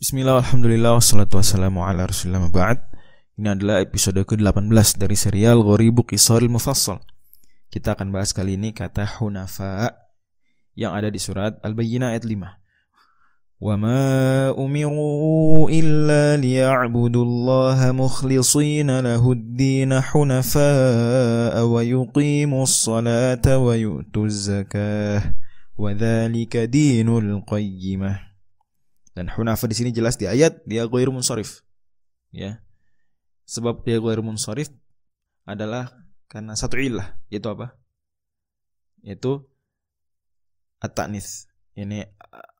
Bismillah, Alhamdulillah, wassalatu wassalamu ala rasulullah maba'ad Ini adalah episode ke-18 dari serial Ghoribu Qisaril Mufassal Kita akan bahas kali ini kata Hunafa Yang ada di surat Al-Bayyina ayat 5 وَمَا أُمِرُوا إِلَّا لِيَعْبُدُوا اللَّهَ مُخْلِصِينَ لَهُ الدِّينَ حُنَفَاءَ وَيُقِيمُوا الصَّلَاةَ وَيُؤْتُوا الزَّكَاةَ وَذَلِكَ دِينُ الْقَيِّمَةِ dan hunafa di sini jelas di ayat dia ghairu munsharif. Ya. Sebab dia ghairu munsharif adalah karena satu ilah yaitu apa? Yaitu at-ta'nis. Ini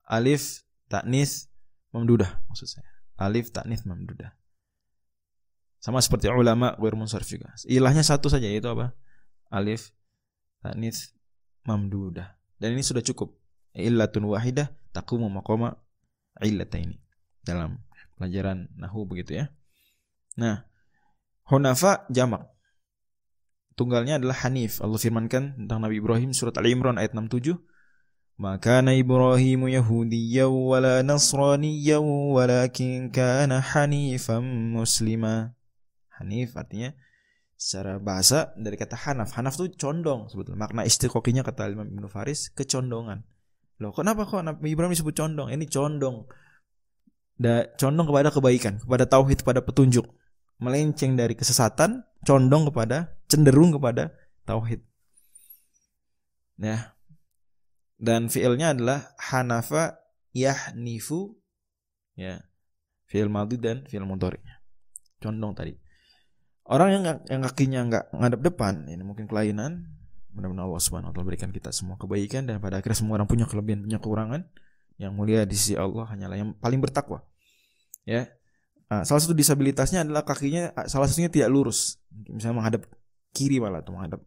alif taknis memdudah maksud saya. Alif taknis memdudah. Sama seperti ulama ghairu munsharif juga. Ilahnya satu saja yaitu apa? Alif taknis mamdudah. Dan ini sudah cukup. Illatun wahidah takumu maqama ini dalam pelajaran nahu begitu ya. Nah, hunafa jamak. Tunggalnya adalah Hanif. Allah firmankan tentang Nabi Ibrahim surat Al-Imran ayat 67. Maka Nabi Ibrahim Yahudiyya wala Nasraniyya walakin kana Hanifan muslima. Hanif artinya secara bahasa dari kata Hanaf. Hanaf itu condong sebetulnya. Makna istiqoqinya kata Imam Ibn Faris kecondongan Loh, kenapa kok Nabi Ibrahim disebut condong? Ini condong. Da, condong kepada kebaikan, kepada tauhid, kepada petunjuk. Melenceng dari kesesatan, condong kepada, cenderung kepada tauhid. Ya. Dan fiilnya adalah hanafa yahnifu ya. Fiil madhi dan fiil mudhari'nya. Condong tadi. Orang yang yang kakinya nggak ngadap depan, ini mungkin kelainan, mudah-mudahan Allah Subhanahu wa taala berikan kita semua kebaikan dan pada akhirnya semua orang punya kelebihan punya kekurangan yang mulia di sisi Allah hanyalah yang paling bertakwa ya ah, salah satu disabilitasnya adalah kakinya ah, salah satunya tidak lurus misalnya menghadap kiri malah atau menghadap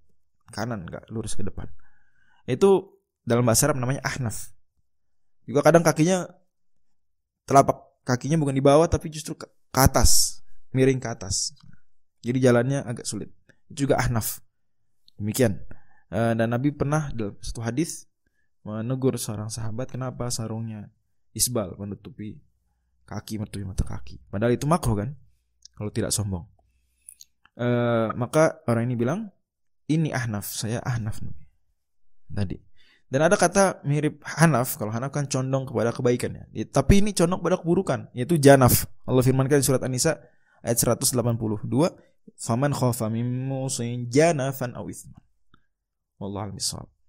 kanan nggak lurus ke depan itu dalam bahasa Arab namanya ahnaf juga kadang kakinya telapak kakinya bukan di bawah tapi justru ke, ke atas miring ke atas jadi jalannya agak sulit itu juga ahnaf demikian Eh, dan Nabi pernah dalam satu hadis menegur seorang sahabat kenapa sarungnya isbal menutupi kaki menutupi mata kaki. Padahal itu makruh kan kalau tidak sombong. E, maka orang ini bilang ini ahnaf, saya ahnaf tadi. Dan ada kata mirip hanaf, kalau hanaf kan condong kepada kebaikan ya. Tapi ini condong kepada keburukan, yaitu janaf. Allah firmankan di surat An-Nisa ayat 182, "Faman khafa min janafan aw ithman." والله على صعب